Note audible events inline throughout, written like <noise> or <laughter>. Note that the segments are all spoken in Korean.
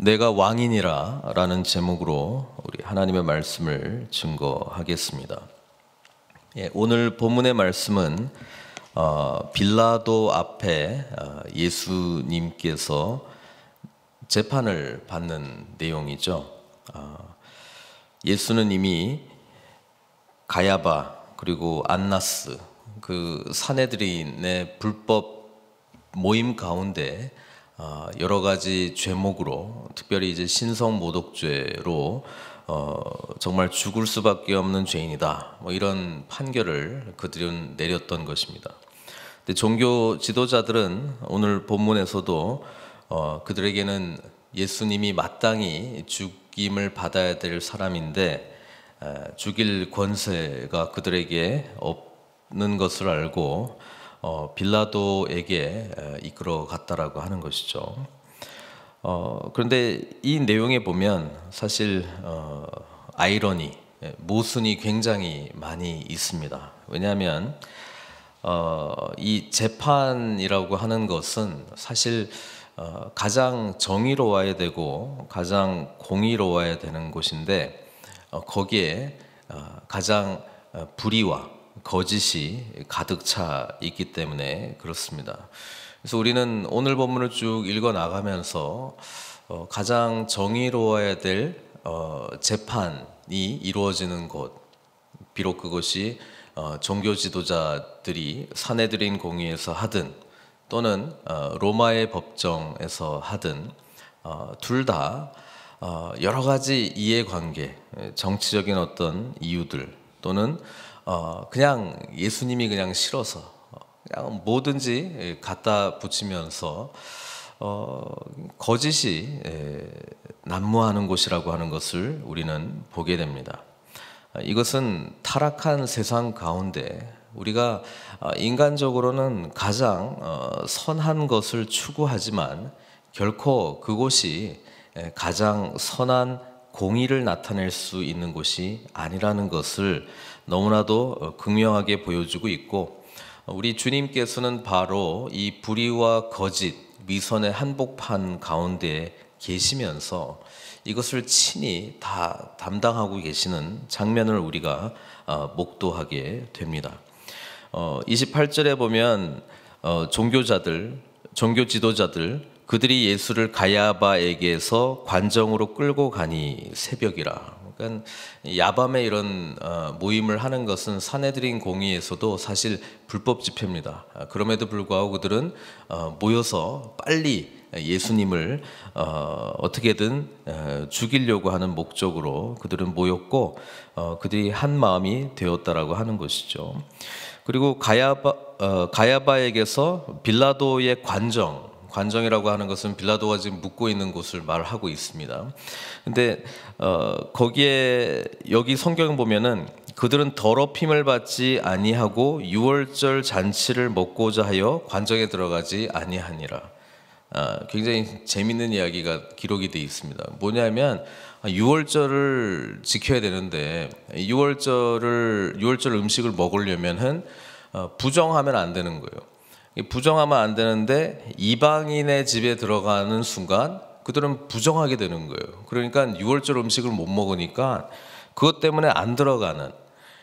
내가 왕인이라 라는 제목으로 우리 하나님의 말씀을 증거하겠습니다. 예, 오늘 본문의 말씀은 어, 빌라도 앞에 어, 예수님께서 재판을 받는 내용이죠. 어, 예수는 이미 가야바 그리고 안나스 그 사내들인의 불법 모임 가운데 어, 여러 가지 죄목으로 특별히 이제 신성 모독죄로 어, 정말 죽을 수밖에 없는 죄인이다. 뭐 이런 판결을 그들은 내렸던 것입니다. 근데 종교 지도자들은 오늘 본문에서도 어, 그들에게는 예수님이 마땅히 죽임을 받아야 될 사람인데 죽일 권세가 그들에게 없는 것을 알고 어, 빌라도에게 이끌어 갔다라고 하는 것이죠. 어, 그런데 이 내용에 보면 사실 어, 아이러니, 모순이 굉장히 많이 있습니다. 왜냐하면 어, 이 재판이라고 하는 것은 사실 어, 가장 정의로워야 되고 가장 공의로워야 되는 곳인데 어, 거기에 가장 불의와 거짓이 가득 차 있기 때문에 그렇습니다. 그래서 우리는 오늘 본문을 쭉 읽어 나가면서 어, 가장 정의로워야 될 어, 재판이 이루어지는 곳, 비록 그것이 어, 종교 지도자들이 사내들인 공의에서 하든 또는 어, 로마의 법정에서 하든 어, 둘다 어, 여러 가지 이해관계, 정치적인 어떤 이유들 또는 어, 그냥 예수님이 그냥 싫어서 어, 그냥 뭐든지 예, 갖다 붙이면서 어, 거짓이 예, 난무하는 곳이라고 하는 것을 우리는 보게 됩니다. 아, 이것은 타락한 세상 가운데 우리가 아, 인간적으로는 가장 어, 선한 것을 추구하지만 결코 그곳이 예, 가장 선한 공의를 나타낼 수 있는 곳이 아니라는 것을 너무나도 어, 극명하게 보여주고 있고 우리 주님께서는 바로 이 불의와 거짓, 미선의 한복판 가운데 계시면서 이것을 친히 다 담당하고 계시는 장면을 우리가 어, 목도하게 됩니다. 28절에 어, 보면 종교자들, 종교 지도자들, 그들이 예수를 가야바에게서 관정으로 끌고 가니 새벽이라. 그러니까 야밤에 이런 어, 모임을 하는 것은 사내들인 공의에서도 사실 불법 집회입니다. 아, 그럼에도 불구하고 그들은 어, 모여서 빨리 예수님을 어, 어떻게든 죽이려고 하는 목적으로 그들은 모였고 그들이 한 마음이 되었다라고 하는 것이죠. 그리고 가야바 가야바에게서 빌라도의 관정 관정이라고 하는 것은 빌라도가 지금 묵고 있는 곳을 말하고 있습니다. 근데 어, 거기에 여기 성경 보면은 그들은 더럽힘을 받지 아니하고 유월절 잔치를 먹고자 하여 관정에 들어가지 아니하니라. 아, 굉장히 재밌는 이야기가 기록이 되어 있습니다. 뭐냐면 유월절을 지켜야 되는데 유월절을 유월절 음식을 먹으려면은 어, 부정하면 안 되는 거예요. 부정하면 안 되는데 이방인의 집에 들어가는 순간 그들은 부정하게 되는 거예요. 그러니까 유월절 음식을 못 먹으니까 그것 때문에 안 들어가는.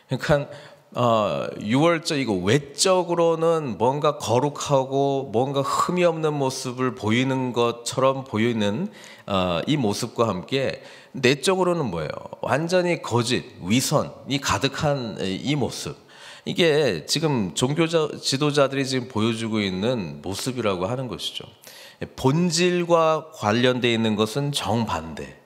그러니까 어, 유월절 이거 외적으로는 뭔가 거룩하고 뭔가 흠이 없는 모습을 보이는 것처럼 보이는 어, 이 모습과 함께 내적으로는 뭐예요? 완전히 거짓, 위선이 가득한 이 모습. 이게 지금 종교자 지도자들이 지금 보여주고 있는 모습이라고 하는 것이죠. 본질과 관련돼 있는 것은 정반대.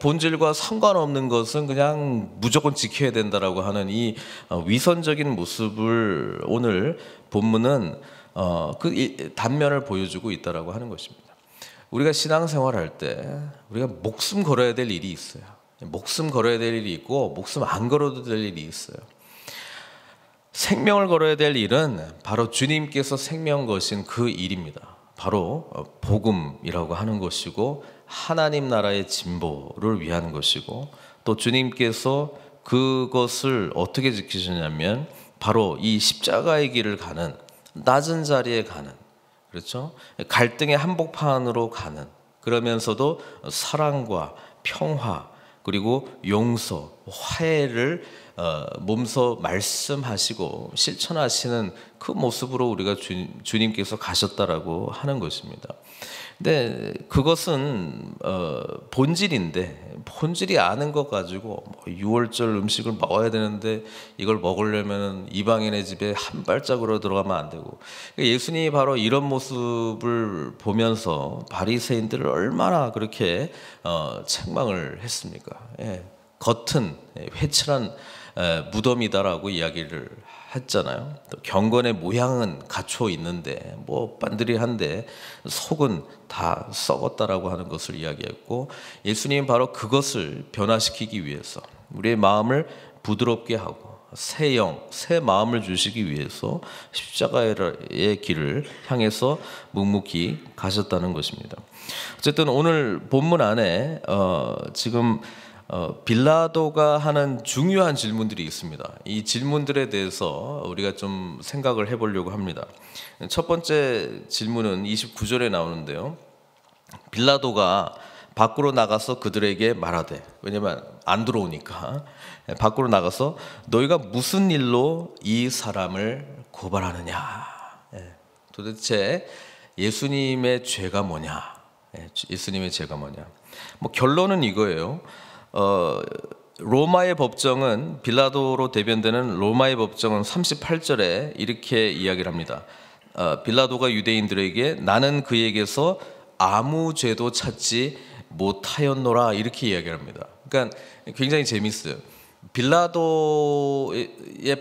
본질과 상관없는 것은 그냥 무조건 지켜야 된다라고 하는 이 어, 위선적인 모습을 오늘 본문은 어, 그 단면을 보여주고 있다라고 하는 것입니다. 우리가 신앙생활할 때 우리가 목숨 걸어야 될 일이 있어요. 목숨 걸어야 될 일이 있고 목숨 안 걸어도 될 일이 있어요. 생명을 걸어야 될 일은 바로 주님께서 생명 거신 그 일입니다. 바로 어, 복음이라고 하는 것이고 하나님 나라의 진보를 위한 것이고 또 주님께서 그것을 어떻게 지키시냐면 바로 이 십자가의 길을 가는 낮은 자리에 가는 그렇죠? 갈등의 한복판으로 가는 그러면서도 사랑과 평화 그리고 용서 화해를 어, 몸소 말씀하시고 실천하시는 그 모습으로 우리가 주, 주님께서 가셨다라고 하는 것입니다. 근데 그것은 어, 본질인데 본질이 아는 것 가지고 뭐 유월절 뭐 음식을 먹어야 되는데 이걸 먹으려면 이방인의 집에 한 발짝으로 들어가면 안 되고 그러니까 예수님이 바로 이런 모습을 보면서 바리새인들을 얼마나 그렇게 어, 책망을 했습니까? 예, 겉은 예, 회칠한 무덤이다라고 이야기를 했잖아요. 경건의 모양은 갖춰 있는데 뭐 반드리한데 속은 다 썩었다라고 하는 것을 이야기했고 예수님 바로 그것을 변화시키기 위해서 우리의 마음을 부드럽게 하고 새 영, 새 마음을 주시기 위해서 십자가의 길을 향해서 묵묵히 가셨다는 것입니다. 어쨌든 오늘 본문 안에 어, 지금 어, 빌라도가 하는 중요한 질문들이 있습니다. 이 질문들에 대해서 우리가 좀 생각을 해보려고 합니다. 첫 번째 질문은 29절에 나오는데요. 빌라도가 밖으로 나가서 그들에게 말하되 왜냐면 안 들어오니까 밖으로 나가서 너희가 무슨 일로 이 사람을 고발하느냐 예, 도대체 예수님의 죄가 뭐냐 예, 예수님의 죄가 뭐냐 뭐 결론은 이거예요 어, 로마의 법정은 빌라도로 대변되는 로마의 법정은 38절에 이렇게 이야기를 합니다. 어, 빌라도가 유대인들에게 나는 그에게서 아무 죄도 찾지 못하였노라 이렇게 이야기를 합니다. 그러니까 굉장히 재밌어요. 빌라도의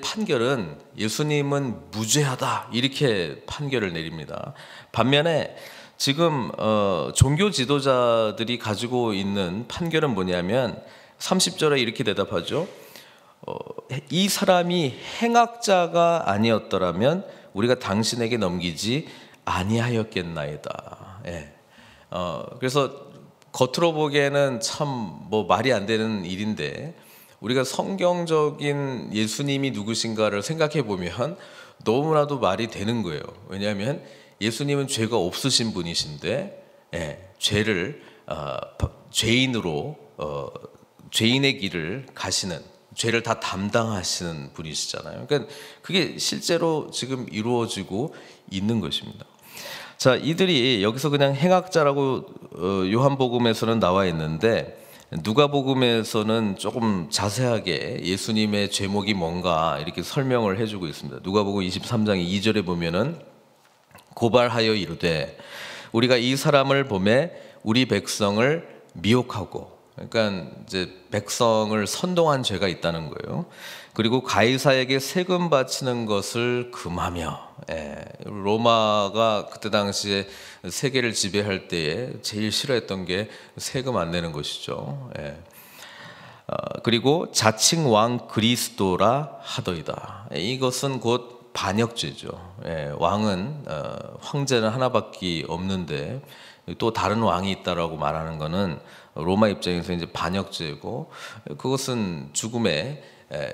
판결은 예수님은 무죄하다 이렇게 판결을 내립니다. 반면에 지금 어, 종교 지도자들이 가지고 있는 판결은 뭐냐면 30절에 이렇게 대답하죠. 어, 이 사람이 행악자가 아니었더라면 우리가 당신에게 넘기지 아니하였겠나이다. 예. 어, 그래서 겉으로 보기에는 참 뭐 말이 안 되는 일인데 우리가 성경적인 예수님이 누구신가를 생각해 보면 너무나도 말이 되는 거예요. 왜냐하면 예수님은 죄가 없으신 분이신데 예, 죄를 어, 죄인으로 어, 죄인의 길을 가시는 죄를 다 담당하시는 분이시잖아요. 그러니까 그게 실제로 지금 이루어지고 있는 것입니다. 자, 이들이 여기서 그냥 행악자라고 어, 요한복음에서는 나와 있는데 누가복음에서는 조금 자세하게 예수님의 죄목이 뭔가 이렇게 설명을 해주고 있습니다. 누가복음 23장 2절에 보면은 고발하여 이르되 우리가 이 사람을 보매 우리 백성을 미혹하고 그러니까 이제 백성을 선동한 죄가 있다는 거예요. 그리고 가이사에게 세금 바치는 것을 금하며 예, 로마가 그때 당시에 세계를 지배할 때에 제일 싫어했던 게 세금 안 내는 것이죠. 예. 어, 그리고 자칭 왕 그리스도라 하더이다. 이것은 곧 반역죄죠. 예, 왕은 어, 황제는 하나밖에 없는데 또 다른 왕이 있다라고 말하는 것은 로마 입장에서 이제 반역죄고 그것은 죽음의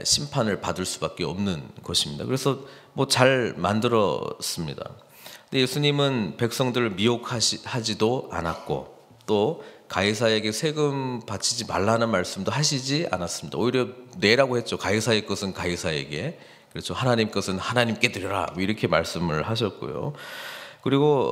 심판을 받을 수밖에 없는 것입니다. 그래서 뭐 잘 만들었습니다. 근데 예수님은 백성들을 미혹하지도 않았고 또 가이사에게 세금 바치지 말라는 말씀도 하시지 않았습니다. 오히려 내라고 했죠. 가이사의 것은 가이사에게 그렇죠. 하나님 것은 하나님께 드려라. 뭐 이렇게 말씀을 하셨고요. 그리고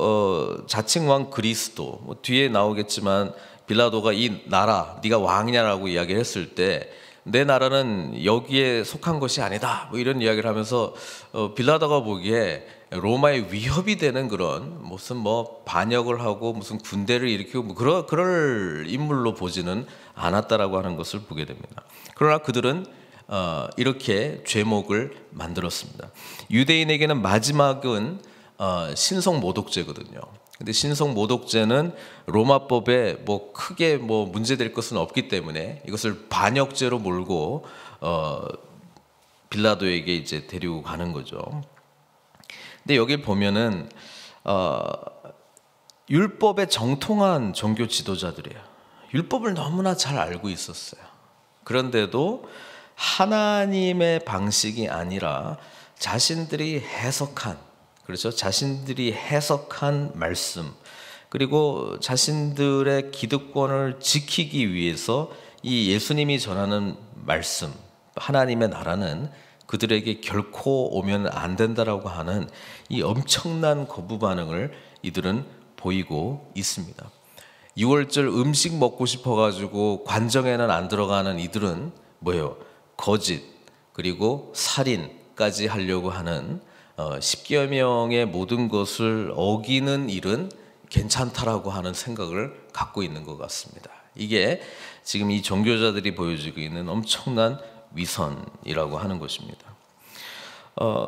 어, 자칭 왕 그리스도 뭐 뒤에 나오겠지만 빌라도가 이 나라 네가 왕이냐라고 이야기 했을 때 내 나라는 여기에 속한 것이 아니다. 뭐 이런 이야기를 하면서 어, 빌라도가 보기에 로마의 위협이 되는 그런 무슨 뭐 반역을 하고 무슨 군대를 일으키고 뭐 그러, 그럴 인물로 보지는 않았다라고 하는 것을 보게 됩니다. 그러나 그들은 어, 이렇게 죄목을 만들었습니다. 유대인에게는 마지막은 어, 신성 모독죄거든요. 근데 신성 모독죄는 로마법에 뭐 크게 뭐 문제될 것은 없기 때문에 이것을 반역죄로 몰고 어, 빌라도에게 이제 데리고 가는 거죠. 근데 여기 보면은 어, 율법의 정통한 종교 지도자들이에요. 율법을 너무나 잘 알고 있었어요. 그런데도 하나님의 방식이 아니라 자신들이 해석한 그렇죠? 자신들이 해석한 말씀 그리고 자신들의 기득권을 지키기 위해서 이 예수님이 전하는 말씀 하나님의 나라는 그들에게 결코 오면 안 된다라고 하는 이 엄청난 거부 반응을 이들은 보이고 있습니다. 6월절 음식 먹고 싶어 가지고 관정에는 안 들어가는 이들은 뭐예요? 거짓, 그리고 살인까지 하려고 하는 어, 십 10계명의 모든 것을 어기는 일은 괜찮다라고 하는 생각을 갖고 있는 것 같습니다. 이게 지금 이 종교자들이 보여주고 있는 엄청난 위선이라고 하는 것입니다. 어,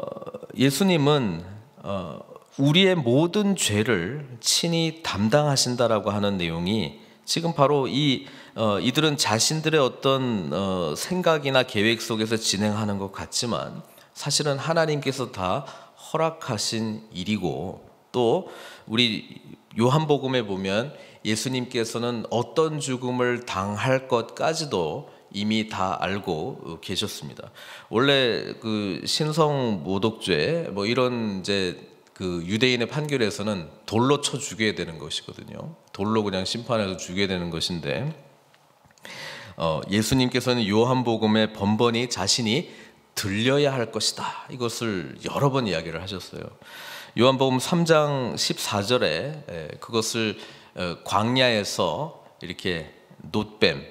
예수님은 어, 우리의 모든 죄를 친히 담당하신다라고 하는 내용이 지금 바로 이 어, 이들은 자신들의 어떤 어, 생각이나 계획 속에서 진행하는 것 같지만 사실은 하나님께서 다 허락하신 일이고 또 우리 요한복음에 보면 예수님께서는 어떤 죽음을 당할 것까지도 이미 다 알고 계셨습니다. 원래 그 신성 모독죄 뭐 이런 이제 그 유대인의 판결에서는 돌로 쳐 죽여야 되는 것이거든요. 돌로 그냥 심판해서 죽여야 되는 것인데 어, 예수님께서는 요한복음에 번번이 자신이 들려야 할 것이다. 이것을 여러 번 이야기를 하셨어요. 요한복음 3장 14절에 그것을 어, 광야에서 이렇게 노뱀,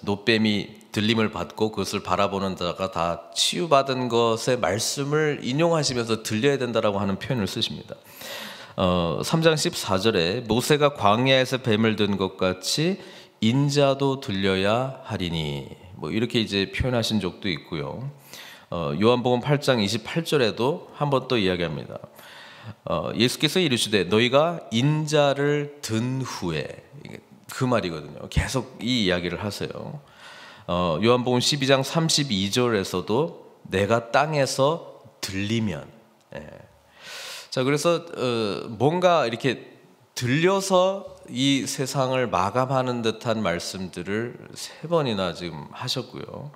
노뱀이 들림을 받고 그것을 바라보는 자가 다 치유받은 것의 말씀을 인용하시면서 들려야 된다라고 하는 표현을 쓰십니다. 어, 3장 14절에 모세가 광야에서 뱀을 든 것 같이 인자도 들려야 하리니 뭐 이렇게 이제 표현하신 적도 있고요. 어, 요한복음 8장 28절에도 한번또 이야기합니다. 어, 예수께서 이르시되 너희가 인자를 든 후에 그 말이거든요. 계속 이 이야기를 하세요. 어, 요한복음 12장 32절에서도 내가 땅에서 들리면 예. 자 그래서 어, 뭔가 이렇게 들려서 이 세상을 마감하는 듯한 말씀들을 세 번이나 지금 하셨고요.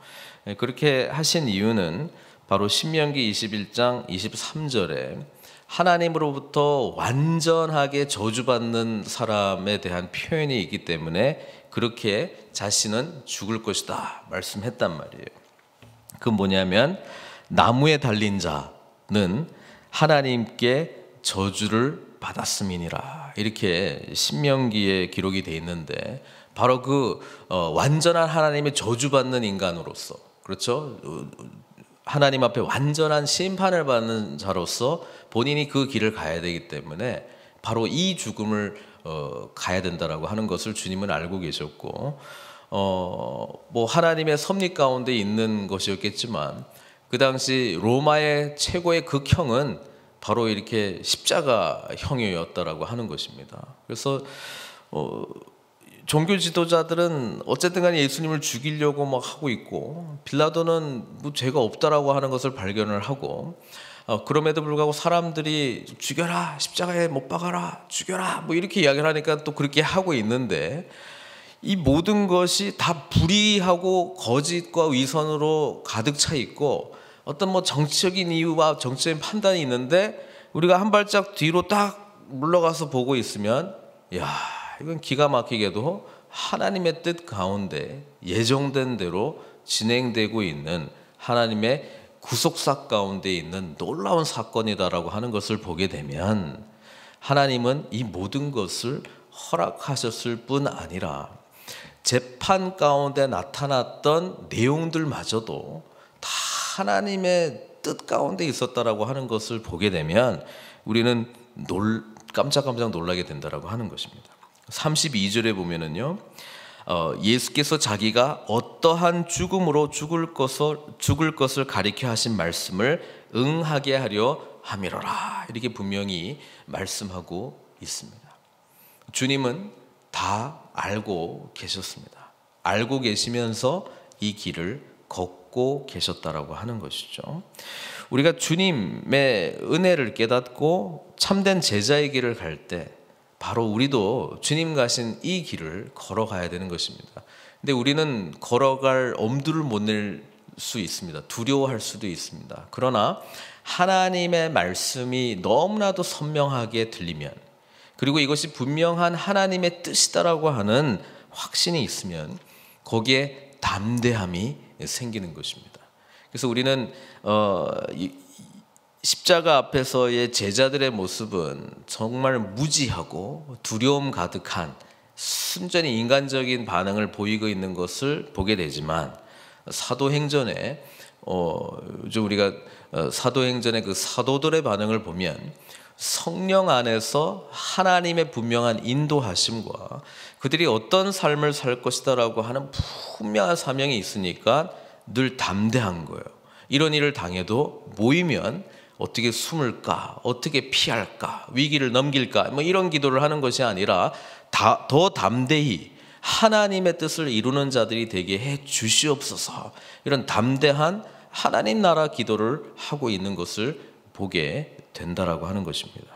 예, 그렇게 하신 이유는 바로 신명기 21장 23절에 하나님으로부터 완전하게 저주받는 사람에 대한 표현이 있기 때문에 그렇게 자신은 죽을 것이다 말씀했단 말이에요. 그 뭐냐면 나무에 달린 자는 하나님께 저주를 받았음이니라 이렇게 신명기에 기록이 돼 있는데 바로 그 어, 완전한 하나님의 저주받는 인간으로서 그렇죠 하나님 앞에 완전한 심판을 받는 자로서 본인이 그 길을 가야 되기 때문에 바로 이 죽음을 어, 가야 된다라고 하는 것을 주님은 알고 계셨고 어뭐 하나님의 섭리 가운데 있는 것이었겠지만 그 당시 로마의 최고의 극형은 바로 이렇게 십자가 형이었다라고 하는 것입니다. 그래서 어, 종교 지도자들은 어쨌든 간에 예수님을 죽이려고 막 하고 있고 빌라도는 뭐 죄가 없다라고 하는 것을 발견을 하고 어, 그럼에도 불구하고 사람들이 죽여라 십자가에 못 박아라 죽여라 뭐 이렇게 이야기를 하니까 또 그렇게 하고 있는데 이 모든 것이 다 불의하고 거짓과 위선으로 가득 차 있고 어떤 뭐 정치적인 이유와 정치적인 판단이 있는데 우리가 한 발짝 뒤로 딱 물러가서 보고 있으면 야 이건 기가 막히게도 하나님의 뜻 가운데 예정된 대로 진행되고 있는 하나님의 구속사 가운데 있는 놀라운 사건이다라고 하는 것을 보게 되면 하나님은 이 모든 것을 허락하셨을 뿐 아니라 재판 가운데 나타났던 내용들마저도 다 하나님의 뜻 가운데 있었다라고 하는 것을 보게 되면 우리는 놀, 깜짝깜짝 놀라게 된다라고 하는 것입니다. 32절에 보면은요. 어, 예수께서 자기가 어떠한 죽음으로 죽을 것을 죽을 것을 가리켜 하신 말씀을 응하게 하려 함이로라. 이렇게 분명히 말씀하고 있습니다. 주님은 다 알고 계셨습니다. 알고 계시면서 이 길을 걷고 얻고 계셨다라고 하는 것이죠. 우리가 주님의 은혜를 깨닫고 참된 제자의 길을 갈 때 바로 우리도 주님 가신 이 길을 걸어가야 되는 것입니다. 근데 우리는 걸어갈 엄두를 못 낼 수 있습니다. 두려워할 수도 있습니다. 그러나 하나님의 말씀이 너무나도 선명하게 들리면 그리고 이것이 분명한 하나님의 뜻이다라고 하는 확신이 있으면 거기에 담대함이 생기는 것입니다. 그래서 우리는 어, 십자가 앞에서의 제자들의 모습은 정말 무지하고 두려움 가득한 순전히 인간적인 반응을 보이고 있는 것을 보게 되지만 사도행전에 어, 요즘 우리가 어, 사도행전의 그 사도들의 반응을 보면 성령 안에서 하나님의 분명한 인도하심과 그들이 어떤 삶을 살 것이다라고 하는 분명한 사명이 있으니까 늘 담대한 거예요. 이런 일을 당해도 모이면 어떻게 숨을까? 어떻게 피할까? 위기를 넘길까? 뭐 이런 기도를 하는 것이 아니라 다, 더 담대히 하나님의 뜻을 이루는 자들이 되게 해 주시옵소서. 이런 담대한 하나님 나라 기도를 하고 있는 것을 보게 된다라고 하는 것입니다.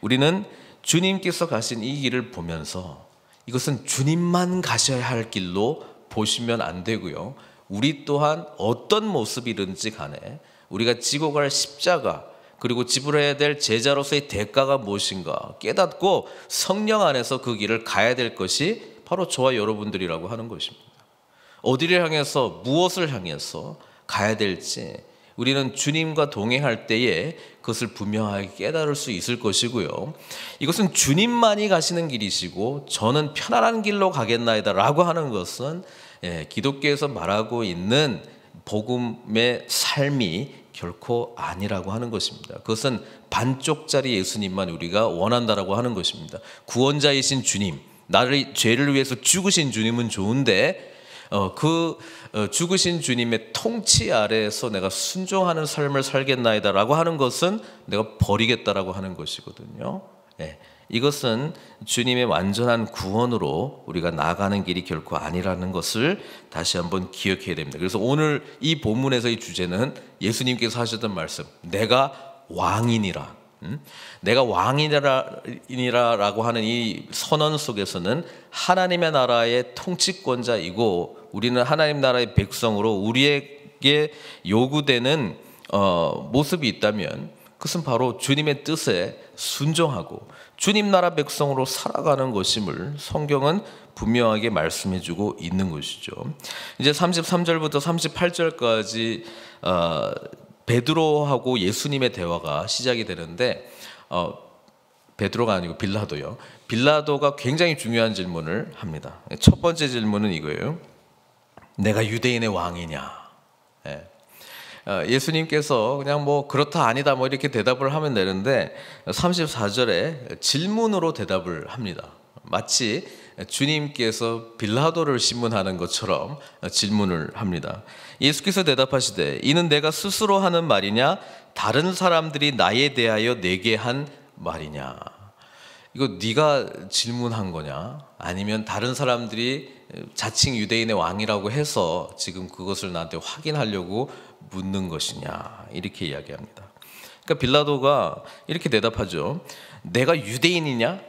우리는 주님께서 가신 이 길을 보면서 이것은 주님만 가셔야 할 길로 보시면 안 되고요. 우리 또한 어떤 모습이든지 간에 우리가 지고 갈 십자가 그리고 지불해야 될 제자로서의 대가가 무엇인가 깨닫고 성령 안에서 그 길을 가야 될 것이 바로 저와 여러분들이라고 하는 것입니다. 어디를 향해서 무엇을 향해서 가야 될지 우리는 주님과 동행할 때에 그것을 분명하게 깨달을 수 있을 것이고요. 이것은 주님만이 가시는 길이시고 저는 편안한 길로 가겠나이다라고 하는 것은 예, 기독교에서 말하고 있는 복음의 삶이 결코 아니라고 하는 것입니다. 그것은 반쪽짜리 예수님만 우리가 원한다라고 하는 것입니다. 구원자이신 주님, 나를 죄를 위해서 죽으신 주님은 좋은데 어, 그 어, 죽으신 주님의 통치 아래에서 내가 순종하는 삶을 살겠나이다라고 하는 것은 내가 버리겠다라고 하는 것이거든요. 예. 이것은 주님의 완전한 구원으로 우리가 나가는 길이 결코 아니라는 것을 다시 한번 기억해야 됩니다. 그래서 오늘 이 본문에서의 주제는 예수님께서 하셨던 말씀, 내가 왕이니라. 음? 내가 왕이니라라고 하는 이 선언 속에서는 하나님의 나라의 통치권자이고 우리는 하나님 나라의 백성으로 우리에게 요구되는 어, 모습이 있다면 그것은 바로 주님의 뜻에 순종하고 주님 나라 백성으로 살아가는 것임을 성경은 분명하게 말씀해 주고 있는 것이죠. 이제 33절부터 38절까지 어, 베드로하고 예수님의 대화가 시작이 되는데 어, 베드로가 아니고 빌라도요. 빌라도가 굉장히 중요한 질문을 합니다. 첫 번째 질문은 이거예요. 내가 유대인의 왕이냐? 예. 어, 수님께서 그냥 뭐 그렇다 아니다 뭐 이렇게 대답을 하면 되는데 34절에 질문으로 대답을 합니다. 마치 주님께서 빌라도를 신문하는 것처럼 질문을 합니다. 예수께서 대답하시되 이는 내가 스스로 하는 말이냐 다른 사람들이 나에 대하여 내게 한 말이냐 이거 네가 질문한 거냐 아니면 다른 사람들이 자칭 유대인의 왕이라고 해서 지금 그것을 나한테 확인하려고 묻는 것이냐 이렇게 이야기합니다. 그러니까 빌라도가 이렇게 대답하죠. 내가 유대인이냐?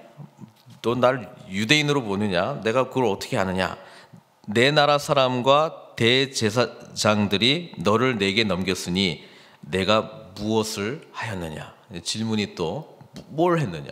너날 유대인으로 보느냐? 내가 그걸 어떻게 아느냐? 내 나라 사람과 대제사장들이 너를 내게 넘겼으니 내가 무엇을 하였느냐? 질문이 또뭘 뭐- 했느냐?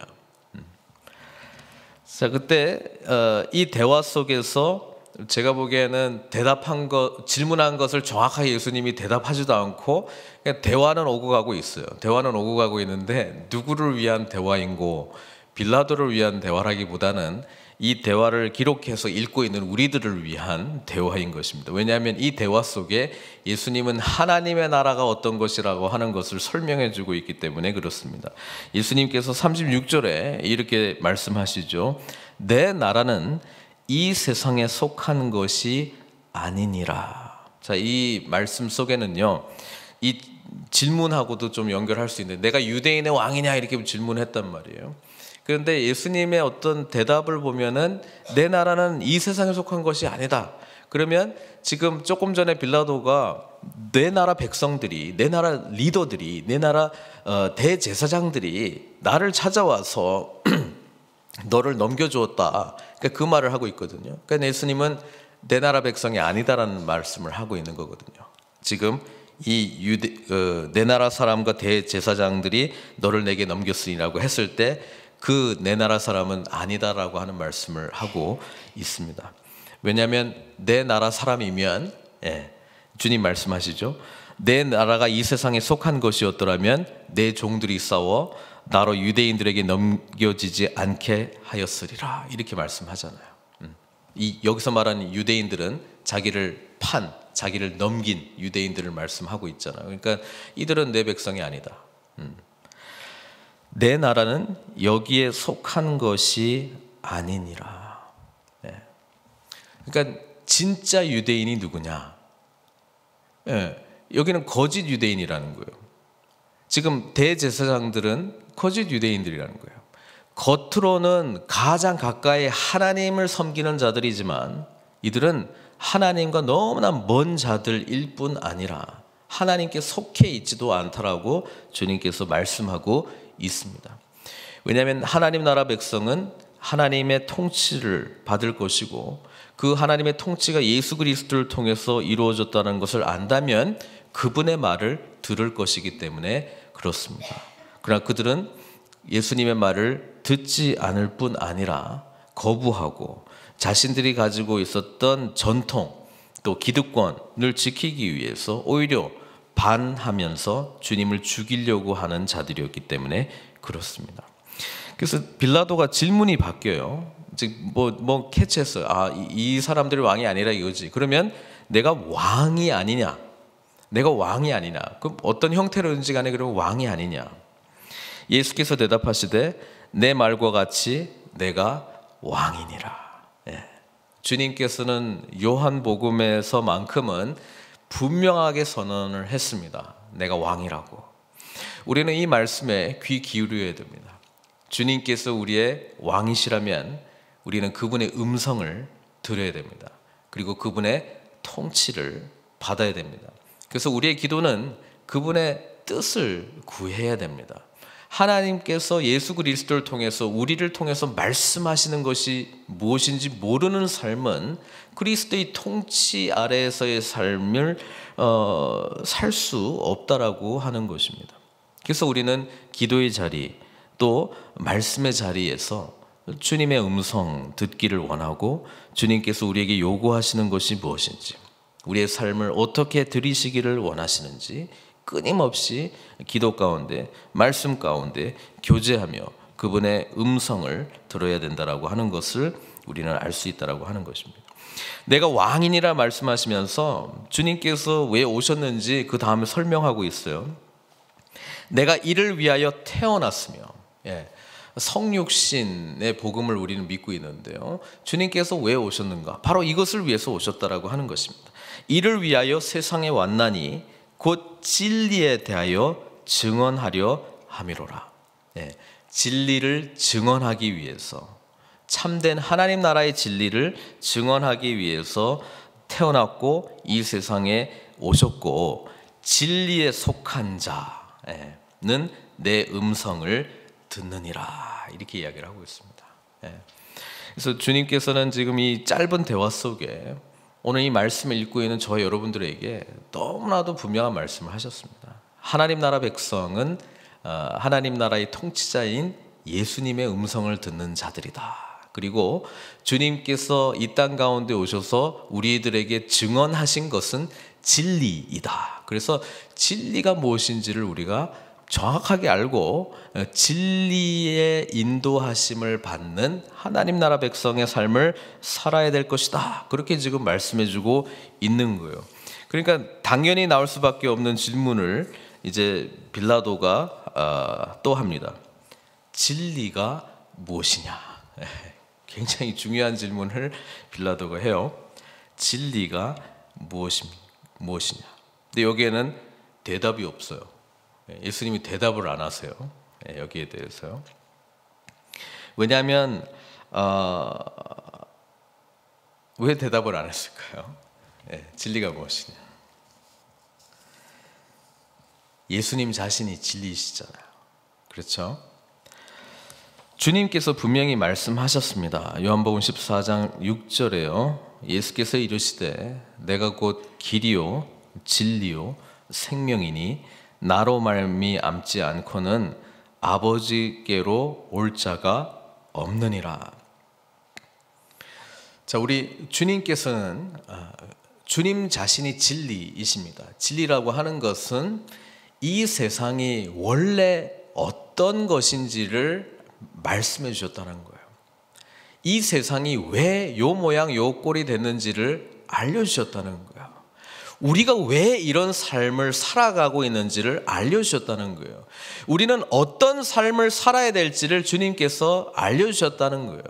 자 그때 어, 이 대화 속에서 제가 보기에는 대답한 것 질문한 것을 정확하게 예수님이 대답하지도 않고 그러 대화는 오고 가고 있어요. 대화는 오고 가고 있는데 누구를 위한 대화인고 빌라도를 위한 대화라기보다는 이 대화를 기록해서 읽고 있는 우리들을 위한 대화인 것입니다. 왜냐하면 이 대화 속에 예수님은 하나님의 나라가 어떤 것이라고 하는 것을 설명해 주고 있기 때문에 그렇습니다. 예수님께서 36절에 이렇게 말씀하시죠. 내 나라는 이 세상에 속한 것이 아니니라. 자, 이 말씀 속에는요. 이 질문하고도 좀 연결할 수 있는데 내가 유대인의 왕이냐 이렇게 질문했단 말이에요. 그런데 예수님의 어떤 대답을 보면은 내 나라는 이 세상에 속한 것이 아니다. 그러면 지금 조금 전에 빌라도가 내 나라 백성들이, 내 나라 리더들이, 내 나라 어, 대제사장들이 나를 찾아와서 <clears throat> 너를 넘겨주었다. 그러니까 그 말을 하고 있거든요. 그러니까 예수님은 내 나라 백성이 아니다라는 말씀을 하고 있는 거거든요. 지금 이 유대, 어, 내 나라 사람과 대제사장들이 너를 내게 넘겼으니라고 했을 때 그내 나라 사람은 아니다라고 하는 말씀을 하고 있습니다. 왜냐하면 내 나라 사람이면 예, 주님 말씀하시죠. 내 나라가 이 세상에 속한 것이었더라면 내 종들이 싸워 나로 유대인들에게 넘겨지지 않게 하였으리라 이렇게 말씀하잖아요. 음. 이 여기서 말하는 유대인들은 자기를 판, 자기를 넘긴 유대인들을 말씀하고 있잖아요. 그러니까 이들은 내 백성이 아니다. 음. 내 나라는 여기에 속한 것이 아니니라. 네. 그러니까 진짜 유대인이 누구냐? 네. 여기는 거짓 유대인이라는 거예요. 지금 대제사장들은 거짓 유대인들이라는 거예요. 겉으로는 가장 가까이 하나님을 섬기는 자들이지만 이들은 하나님과 너무나 먼 자들일 뿐 아니라 하나님께 속해 있지도 않다라고 주님께서 말씀하고 있습니다. 왜냐하면 하나님 나라 백성은 하나님의 통치를 받을 것이고 그 하나님의 통치가 예수 그리스도를 통해서 이루어졌다는 것을 안다면 그분의 말을 들을 것이기 때문에 그렇습니다. 그러나 그들은 예수님의 말을 듣지 않을 뿐 아니라 거부하고 자신들이 가지고 있었던 전통 또 기득권을 지키기 위해서 오히려 반하면서 주님을 죽이려고 하는 자들이었기 때문에 그렇습니다. 그래서 빌라도가 질문이 바뀌어요. 즉뭐뭐 뭐 캐치했어요. 아이 이 사람들이 왕이 아니라 이거지. 그러면 내가 왕이 아니냐? 내가 왕이 아니냐? 그럼 어떤 형태로든지 간에 그리고 왕이 아니냐? 예수께서 대답하시되 내 말과 같이 내가 왕이니라. 예. 주님께서는 요한복음에서만큼은 분명하게 선언을 했습니다. 내가 왕이라고. 우리는 이 말씀에 귀 기울여야 됩니다. 주님께서 우리의 왕이시라면 우리는 그분의 음성을 들어야 됩니다. 그리고 그분의 통치를 받아야 됩니다. 그래서 우리의 기도는 그분의 뜻을 구해야 됩니다. 하나님께서 예수 그리스도를 통해서 우리를 통해서 말씀하시는 것이 무엇인지 모르는 삶은 그리스도의 통치 아래에서의 삶을 어, 살수 없다라고 하는 것입니다. 그래서 우리는 기도의 자리 또 말씀의 자리에서 주님의 음성 듣기를 원하고 주님께서 우리에게 요구하시는 것이 무엇인지 우리의 삶을 어떻게 들이시기를 원하시는지 끊임없이 기도 가운데 말씀 가운데 교제하며 그분의 음성을 들어야 된다라고 하는 것을 우리는 알 수 있다라고 하는 것입니다. 내가 왕인이라 말씀하시면서 주님께서 왜 오셨는지 그 다음에 설명하고 있어요. 내가 이를 위하여 태어났으며 예, 성육신의 복음을 우리는 믿고 있는데요. 주님께서 왜 오셨는가? 바로 이것을 위해서 오셨다라고 하는 것입니다. 이를 위하여 세상에 왔나니 곧 진리에 대하여 증언하려 함이로라. 예, 진리를 증언하기 위해서 참된 하나님 나라의 진리를 증언하기 위해서 태어났고 이 세상에 오셨고 진리에 속한 자는 내 음성을 듣느니라 이렇게 이야기를 하고 있습니다. 네, 그래서 주님께서는 지금 이 짧은 대화 속에 오늘 이 말씀을 읽고 있는 저희 여러분들에게 너무나도 분명한 말씀을 하셨습니다. 하나님 나라 백성은 어, 하나님 나라의 통치자인 예수님의 음성을 듣는 자들이다. 그리고 주님께서 이 땅 가운데 오셔서 우리들에게 증언하신 것은 진리이다. 그래서 진리가 무엇인지를 우리가 정확하게 알고 어, 진리의 인도하심을 받는 하나님 나라 백성의 삶을 살아야 될 것이다. 그렇게 지금 말씀해 주고 있는 거예요. 그러니까 당연히 나올 수밖에 없는 질문을 이제 빌라도가 아, 또 합니다. 진리가 무엇이냐? <laughs> 굉장히 중요한 질문을 빌라도가 해요. 진리가 무엇이냐? 근데 여기에는 대답이 없어요. 예, 예수님이 대답을 안 하세요. 예, 여기에 대해서요. 왜냐하면 어, 왜 대답을 안 했을까요? 예, 진리가 무엇이냐? 예수님 자신이 진리이시잖아요. 그렇죠? 주님께서 분명히 말씀하셨습니다. 요한복음 14장 6절에요. 예수께서 이르시되 내가 곧 길이요 진리요 생명이니 나로 말미암지 않고는 아버지께로 올 자가 없느니라. 자, 우리 주님께서는 아, 주님 자신이 진리이십니다. 진리라고 하는 것은 이 세상이 원래 어떤 것인지를 말씀해 주셨다는 거예요. 이 세상이 왜 요 모양 요 꼴이 됐는지를 알려 주셨다는 거예요. 우리가 왜 이런 삶을 살아가고 있는지를 알려주셨다는 거예요. 우리는 어떤 삶을 살아야 될지를 주님께서 알려주셨다는 거예요.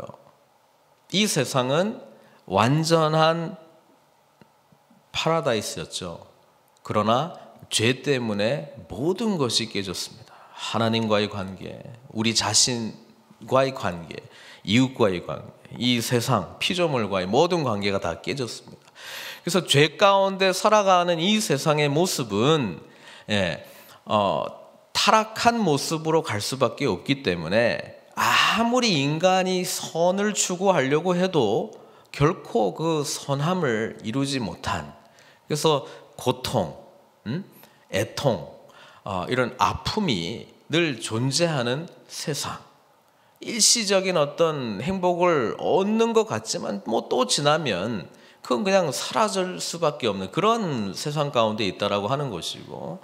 이 세상은 완전한 파라다이스였죠. 그러나 죄 때문에 모든 것이 깨졌습니다. 하나님과의 관계, 우리 자신과의 관계, 이웃과의 관계, 이 세상, 피조물과의 모든 관계가 다 깨졌습니다. 그래서 죄 가운데 살아가는 이 세상의 모습은 예, 어, 타락한 모습으로 갈 수밖에 없기 때문에 아무리 인간이 선을 추구하려고 해도 결코 그 선함을 이루지 못한 그래서 고통, 음? 애통 어, 이런 아픔이 늘 존재하는 세상. 일시적인 어떤 행복을 얻는 것 같지만 뭐 또 지나면 그건 그냥 사라질 수밖에 없는 그런 세상 가운데 있다라고 하는 것이고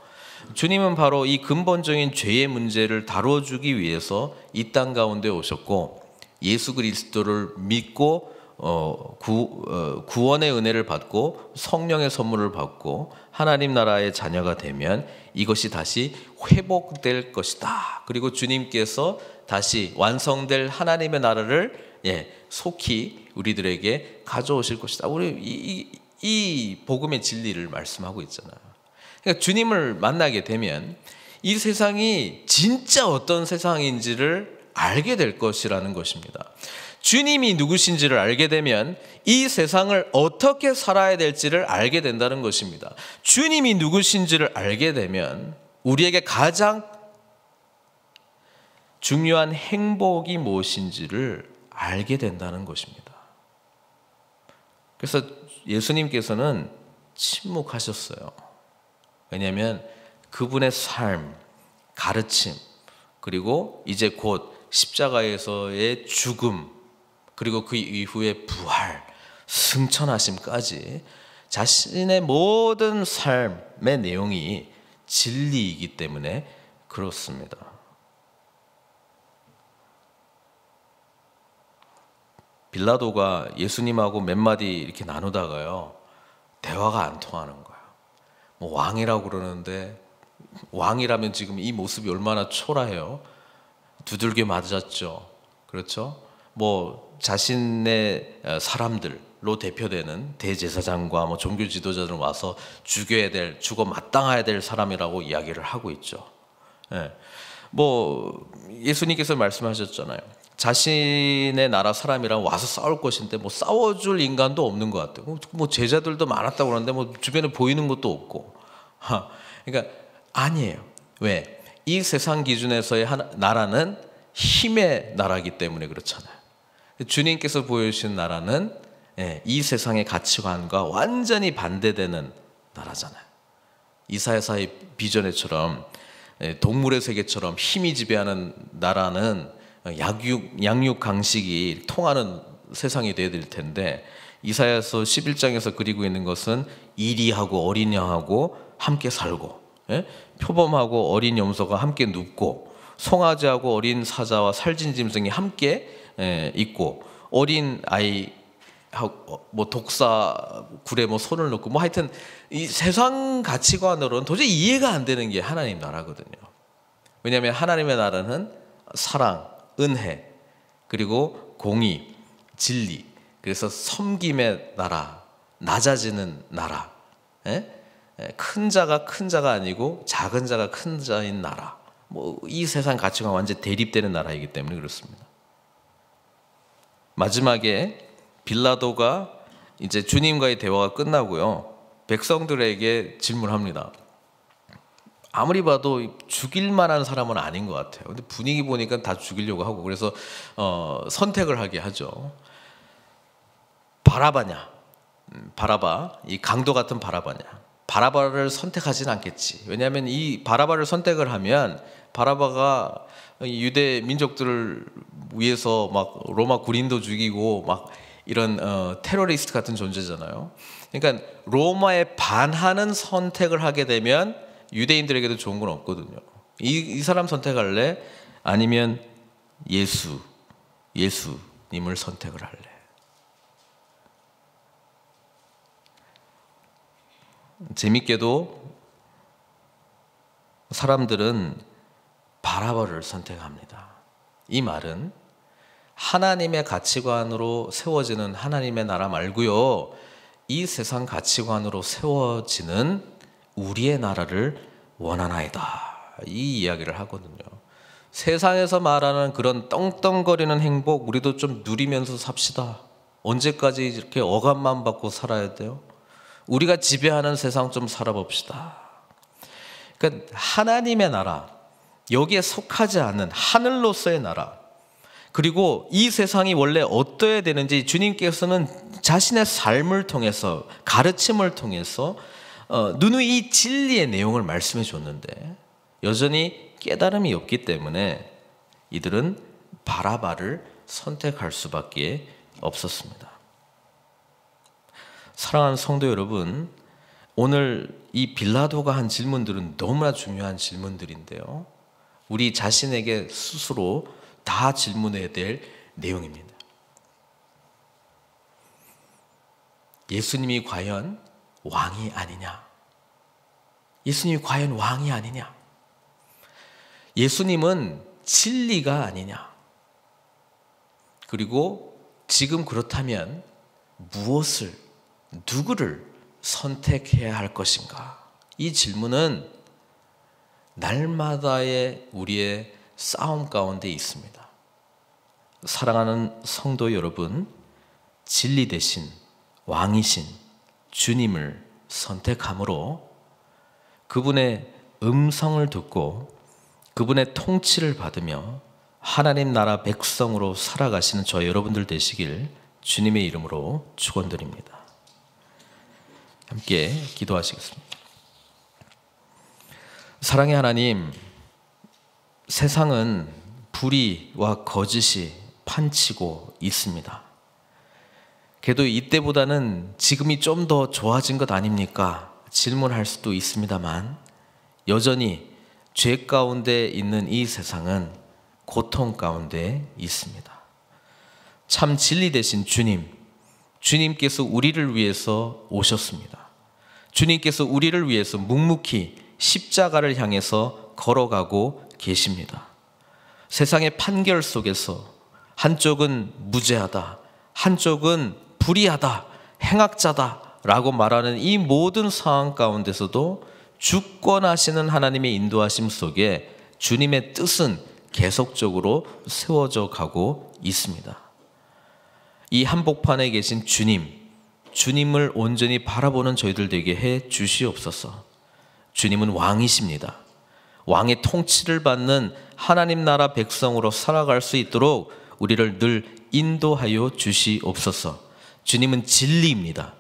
주님은 바로 이 근본적인 죄의 문제를 다뤄주기 위해서 이 땅 가운데 오셨고 예수 그리스도를 믿고 어, 구, 어, 구원의 은혜를 받고 성령의 선물을 받고 하나님 나라의 자녀가 되면 이것이 다시 회복될 것이다. 그리고 주님께서 다시 완성될 하나님의 나라를 예, 속히 우리들에게 가져오실 것이다. 우리 이, 이, 이 복음의 진리를 말씀하고 있잖아요. 그러니까 주님을 만나게 되면 이 세상이 진짜 어떤 세상인지를 알게 될 것이라는 것입니다. 주님이 누구신지를 알게 되면 이 세상을 어떻게 살아야 될지를 알게 된다는 것입니다. 주님이 누구신지를 알게 되면 우리에게 가장 중요한 행복이 무엇인지를 알게 된다는 것입니다. 그래서 예수님께서는 침묵하셨어요. 왜냐하면 그분의 삶, 가르침, 그리고 이제 곧 십자가에서의 죽음, 그리고 그 이후의 부활, 승천하심까지 자신의 모든 삶의 내용이 진리이기 때문에 그렇습니다. 빌라도가 예수님하고 몇 마디 이렇게 나누다가요. 대화가 안 통하는 거예요. 뭐 왕이라고 그러는데 왕이라면 지금 이 모습이 얼마나 초라해요. 두들겨 맞았죠. 그렇죠? 뭐 자신의 어, 사람들로 대표되는 대제사장과 뭐 종교 지도자들 와서 죽여야 될 죽어 마땅해야 될 사람이라고 이야기를 하고 있죠. 예. 뭐 예수님께서 말씀하셨잖아요. 자신의 나라 사람이랑 와서 싸울 것인데 뭐 싸워줄 인간도 없는 것 같아요. 뭐, 뭐 제자들도 많았다고 그러는데 뭐 주변에 보이는 것도 없고. 그러니까 아니에요. 왜? 이 세상 기준에서의 나라는 힘의 나라기 때문에 그렇잖아요. 주님께서 보여주신 나라는 예, 이 세상의 가치관과 완전히 반대되는 나라잖아요. 이사야사의 비전에처럼 예, 동물의 세계처럼 힘이 지배하는 나라는 약육, 양육 강식이 통하는 세상이 돼야 될 텐데 이사야서 11장에서 그리고 있는 것은 이리하고 어린양하고 함께 살고 예? 표범하고 어린 염소가 함께 눕고 송아지하고 어린 사자와 살진 짐승이 함께 예, 있고 어린 아이 어, 뭐 독사 굴에 뭐 손을 넣고 뭐 하여튼 이 세상 가치관으로는 도저히 이해가 안 되는 게 하나님 나라거든요. 왜냐하면 하나님의 나라는 사랑, 은혜, 그리고 공의, 진리. 그래서 섬김의 나라, 낮아지는 나라. 에? 예? 예, 큰 자가 큰 자가 아니고 작은 자가 큰 자인 나라. 뭐 이 세상 가치가 완전 대립되는 나라이기 때문에 그렇습니다. 마지막에 빌라도가 이제 주님과의 대화가 끝나고요. 백성들에게 질문합니다. 아무리 봐도 죽일 만한 사람은 아닌 것 같아요. 근데 분위기 보니까 다 죽이려고 하고 그래서 어, 선택을 하게 하죠. 바라바냐, 음, 바라바, 이 강도 같은 바라바냐. 바라바를 선택하진 않겠지. 왜냐하면 이 바라바를 선택을 하면 바라바가 유대 민족들을 위해서 막 로마 군인도 죽이고 막 이런 어, 테러리스트 같은 존재잖아요. 그러니까 로마에 반하는 선택을 하게 되면 유대인들에게도 좋은 건 없거든요. 이, 이 사람 선택할래? 아니면 예수, 예수님을 선택을 할래? 재밌게도 사람들은 바라바를 선택합니다. 이 말은 하나님의 가치관으로 세워지는 하나님의 나라 말고요. 이 세상 가치관으로 세워지는 우리의 나라를 원하나이다. 이 이야기를 하거든요. 세상에서 말하는 그런 떵떵거리는 행복 우리도 좀 누리면서 삽시다. 언제까지 이렇게 억압만 받고 살아야 돼요? 우리가 지배하는 세상 좀 살아봅시다. 그러니까 하나님의 나라 여기에 속하지 않는 하늘로서의 나라 그리고 이 세상이 원래 어떠해야 되는지 주님께서는 자신의 삶을 통해서 가르침을 통해서 어, 누누이 진리의 내용을 말씀해 줬는데 여전히 깨달음이 없기 때문에 이들은 바라바를 선택할 수밖에 없었습니다. 사랑하는 성도 여러분, 오늘 이 빌라도가 한 질문들은 너무나 중요한 질문들인데요. 우리 자신에게 스스로 다 질문해야 될 내용입니다. 예수님이 과연 왕이 아니냐? 예수님이 과연 왕이 아니냐? 예수님은 진리가 아니냐? 그리고 지금 그렇다면 무엇을, 누구를 선택해야 할 것인가? 이 질문은 날마다의 우리의 싸움 가운데 있습니다. 사랑하는 성도 여러분, 진리 대신 왕이신 주님을 선택함으로 그분의 음성을 듣고 그분의 통치를 받으며 하나님 나라 백성으로 살아가시는 저 여러분들 되시길 주님의 이름으로 축원드립니다. 함께 기도하시겠습니다. 사랑의 하나님, 세상은 불의와 거짓이 판치고 있습니다. 그래도 이때보다는 지금이 좀 더 좋아진 것 아닙니까? 질문할 수도 있습니다만 여전히 죄 가운데 있는 이 세상은 고통 가운데 있습니다. 참 진리 되신 주님, 주님께서 우리를 위해서 오셨습니다. 주님께서 우리를 위해서 묵묵히 십자가를 향해서 걸어가고 계십니다. 세상의 판결 속에서 한쪽은 무죄하다, 한쪽은 불의하다, 행악자다 라고 말하는 이 모든 상황 가운데서도 주권하시는 하나님의 인도하심 속에 주님의 뜻은 계속적으로 세워져 가고 있습니다. 이 한복판에 계신 주님, 주님을 온전히 바라보는 저희들 되게 해 주시옵소서. 주님은 왕이십니다. 왕의 통치를 받는 하나님 나라 백성으로 살아갈 수 있도록 우리를 늘 인도하여 주시옵소서. 주님은 진리입니다.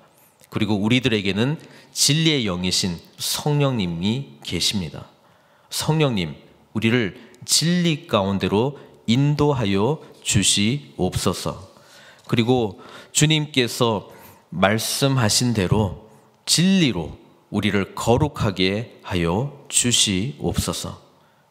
그리고 우리들에게는 진리의 영이신 성령님이 계십니다. 성령님, 우리를 진리 가운데로 인도하여 주시옵소서. 그리고 주님께서 말씀하신 대로 진리로 우리를 거룩하게 하여 주시옵소서.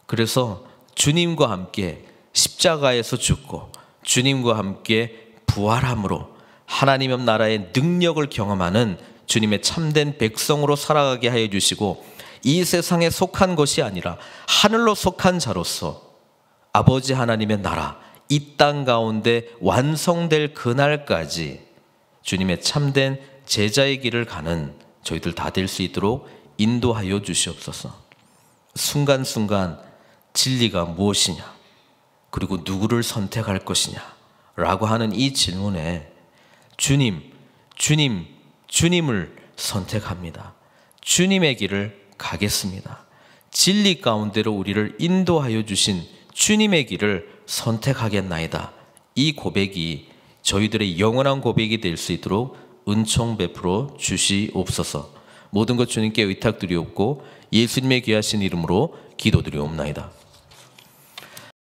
그래서 주님과 함께 십자가에서 죽고 주님과 함께 부활함으로 하나님의 나라의 능력을 경험하는 주님의 참된 백성으로 살아가게 하여 주시고 이 세상에 속한 것이 아니라 하늘로 속한 자로서 아버지 하나님의 나라 이 땅 가운데 완성될 그날까지 주님의 참된 제자의 길을 가는 저희들 다 될 수 있도록 인도하여 주시옵소서. 순간순간 진리가 무엇이냐, 그리고 누구를 선택할 것이냐, 라고 하는 이 질문에 주님, 주님, 주님을 선택합니다. 주님의 길을 가겠습니다. 진리 가운데로 우리를 인도하여 주신 주님의 길을 선택하겠나이다. 이 고백이 저희들의 영원한 고백이 될 수 있도록 은총 베풀어 주시옵소서. 모든 것 주님께 의탁드리옵고 예수님의 귀하신 이름으로 기도드리옵나이다.